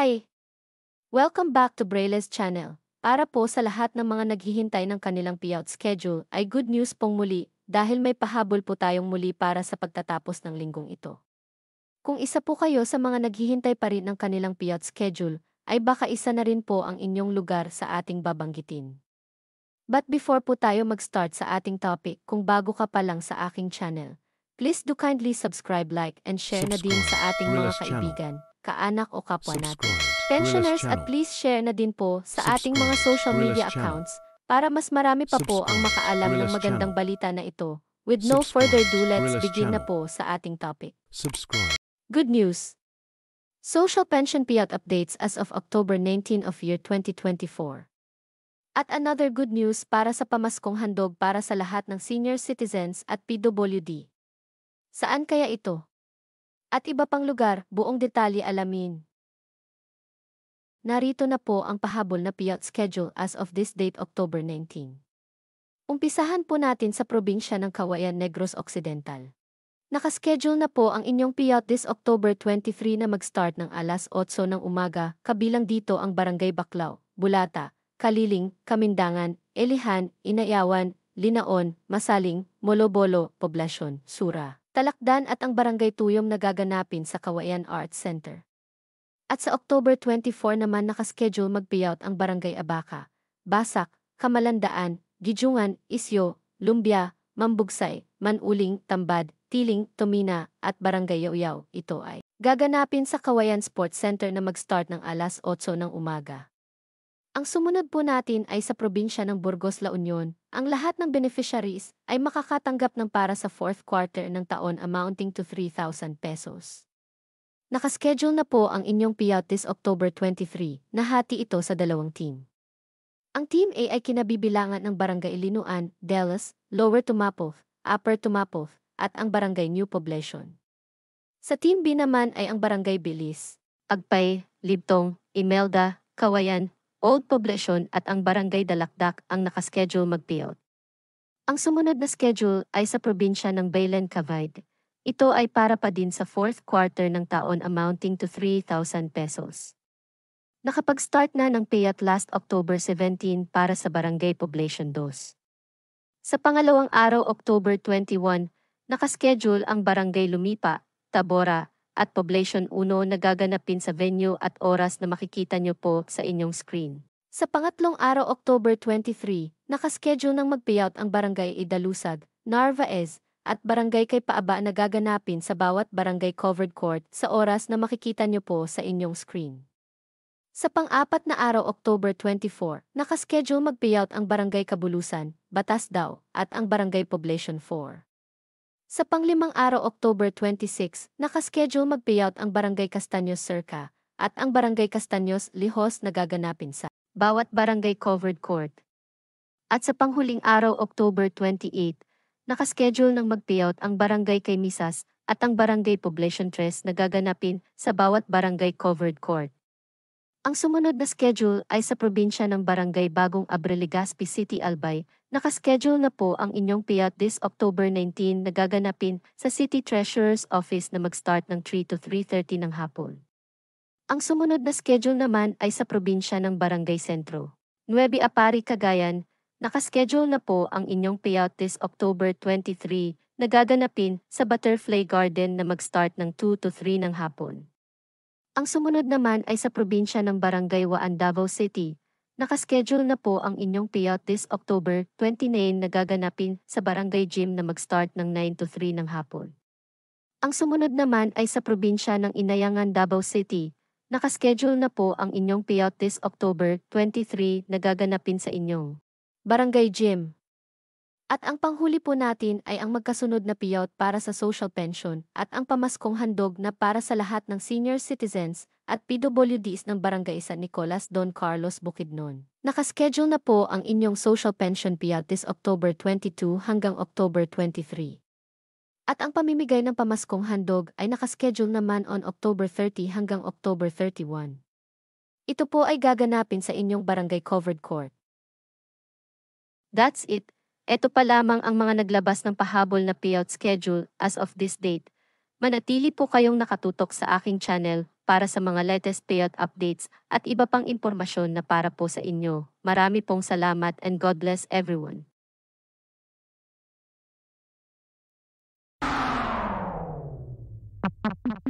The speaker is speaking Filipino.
Hi! Welcome back to Braille's channel. Para po sa lahat ng mga naghihintay ng kanilang payout schedule ay good news pong muli dahil may pahabol po tayong muli para sa pagtatapos ng linggong ito. Kung isa po kayo sa mga naghihintay pa rin ng kanilang payout schedule, ay baka isa na rin po ang inyong lugar sa ating babanggitin. But before po tayo mag-start sa ating topic, kung bago ka pa lang sa aking channel, please do kindly subscribe, like, and share subscribe. na din sa ating mga kaibigan. Channel kaanak o kapwa natin. Pensioners at please share na din po sa ating mga social media accounts para mas marami pa po ang makaalam ng magandang balita na ito. With no further ado, let's begin na po sa ating topic. Good news! Social Pension Payout Updates as of October 19 of year 2024. At another good news para sa pamaskong handog para sa lahat ng senior citizens at PWD. Saan kaya ito? at iba pang lugar, buong detalye alamin. Narito na po ang pahabol na PIOT schedule as of this date October 19. Umpisahan po natin sa probinsya ng Kawayan Negros Occidental. Nakaschedule na po ang inyong PIOT this October 23 na mag-start ng alas 8 ng umaga, kabilang dito ang Barangay Baklaw, Bulata, Kaliling, Kamindangan, Elihan, Inayawan, Linaon, Masaling, Molobolo, Poblasyon, Sura. Talakdan at ang Barangay Tuyom na gaganapin sa Kawayan Arts Center. At sa October 24 naman nakaschedule mag-payout ang Barangay Abaca, Basak, Kamalandaan, Gijungan, Isyo, Lumbia, Mambugsay, Manuling, Tambad, Tiling, Tomina, at Barangay Yaoyaw. Ito ay gaganapin sa Kawayan Sports Center na mag-start ng alas 8 ng umaga. Ang sumunod po natin ay sa probinsya ng Burgos La Union. Ang lahat ng beneficiaries ay makakatanggap ng para sa fourth quarter ng taon amounting to 3,000 pesos. Nakaschedule na po ang inyong payout this October 23, nahati ito sa dalawang team. Ang Team A ay kinabibilangan ng Barangay Ilinuan, Dallas, Lower Tumapov, Upper Tumapov, at ang Barangay New Poblacion. Sa Team B naman ay ang Barangay Bilis, Agpay, Libtong, Imelda, Kawayan, Old Poblacion at ang Barangay Dalakdak ang nakaschedule mag-payout. Ang sumunod na schedule ay sa probinsya ng Bailen Cavite. Ito ay para pa din sa fourth quarter ng taon amounting to 3,000 pesos. Nakapag-start na ng payout last October 17 para sa Barangay Poblacion 2. Sa pangalawang araw October 21, nakaschedule ang Barangay Lumipa, Tabora, at Poblacion 1 na gaganapin sa venue at oras na makikita nyo po sa inyong screen. Sa pangatlong araw October 23, nakaschedule ng magpayout ang Barangay Idalusag, Narvaez, at Barangay Kay Paaba na gaganapin sa bawat Barangay Covered Court sa oras na makikita nyo po sa inyong screen. Sa pang-apat na araw October 24, nakaschedule magpayout ang Barangay Kabulusan, Batas Daw, at ang Barangay Poblacion 4. Sa panglimang araw October 26, nakaschedule mag-payout ang Barangay Castaños Circa at ang Barangay Castaños Lihos na gaganapin sa bawat barangay covered court. At sa panghuling araw October 28, nakaschedule ng mag-payout ang Barangay Kaymisas at ang Barangay Poblacion 3 na gaganapin sa bawat barangay covered court. Ang sumunod na schedule ay sa probinsya ng Barangay Bagong Abreligaspi City Albay. Nakaschedule na po ang inyong piyat this October 19 na gaganapin sa City Treasurer's Office na mag-start ng 3 to 3.30 ng hapon. Ang sumunod na schedule naman ay sa probinsya ng Barangay Sentro. Nuevi Apari Cagayan, nakaschedule na po ang inyong payout this October 23 na gaganapin sa Butterfly Garden na mag-start ng 2 to 3 ng hapon. Ang sumunod naman ay sa probinsya ng Barangay Waan Davao City. Nakaschedule na po ang inyong payout this October 29 na gaganapin sa Barangay Gym na mag-start ng 9 to 3 ng hapon. Ang sumunod naman ay sa probinsya ng Inayangan Davao City. Nakaschedule na po ang inyong payout this October 23 na gaganapin sa inyong Barangay Gym. At ang panghuli po natin ay ang magkasunod na payout para sa social pension at ang pamaskong handog na para sa lahat ng senior citizens at PWDs ng Barangay San Nicolas Don Carlos Bukidnon. Nakaschedule na po ang inyong social pension payout this October 22 hanggang October 23. At ang pamimigay ng pamaskong handog ay nakaschedule naman on October 30 hanggang October 31. Ito po ay gaganapin sa inyong barangay covered court. That's it. Ito pa lamang ang mga naglabas ng pahabol na payout schedule as of this date. Manatili po kayong nakatutok sa aking channel para sa mga latest payout updates at iba pang impormasyon na para po sa inyo. Marami pong salamat and God bless everyone. Thank you.